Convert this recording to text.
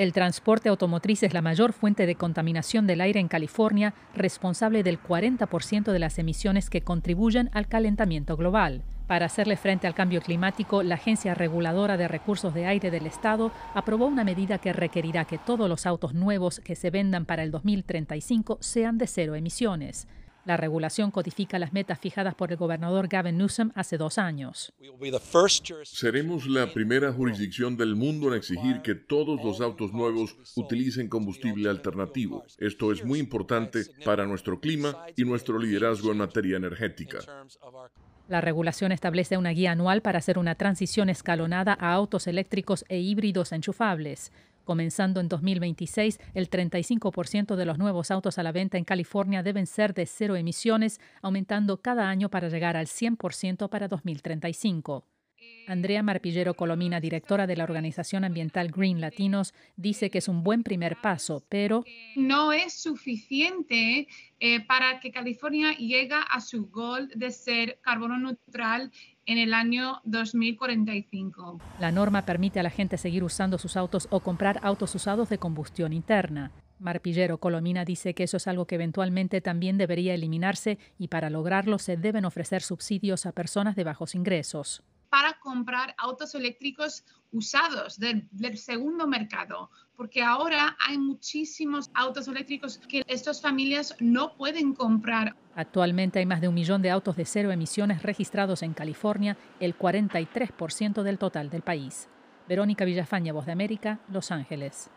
El transporte automotriz es la mayor fuente de contaminación del aire en California, responsable del 40% de las emisiones que contribuyen al calentamiento global. Para hacerle frente al cambio climático, la Agencia Reguladora de Recursos de Aire del Estado aprobó una medida que requerirá que todos los autos nuevos que se vendan para el 2035 sean de cero emisiones. La regulación codifica las metas fijadas por el gobernador Gavin Newsom hace dos años. Seremos la primera jurisdicción del mundo en exigir que todos los autos nuevos utilicen combustible alternativo. Esto es muy importante para nuestro clima y nuestro liderazgo en materia energética. La regulación establece una guía anual para hacer una transición escalonada a autos eléctricos e híbridos enchufables. Comenzando en 2026, el 35% de los nuevos autos a la venta en California deben ser de cero emisiones, aumentando cada año para llegar al 100% para 2035. Andrea Marpillero Colomina, directora de la organización ambiental Green Latinos, dice que es un buen primer paso, pero... No es suficiente eh, para que California llegue a su gol de ser carbono neutral en el año 2045. La norma permite a la gente seguir usando sus autos o comprar autos usados de combustión interna. Marpillero Colomina dice que eso es algo que eventualmente también debería eliminarse y para lograrlo se deben ofrecer subsidios a personas de bajos ingresos para comprar autos eléctricos usados del, segundo mercado, porque ahora hay muchísimos autos eléctricos que estas familias no pueden comprar. Actualmente hay más de un millón de autos de cero emisiones registrados en California, el 43% del total del país. Verónica Villafaña, Voz de América, Los Ángeles.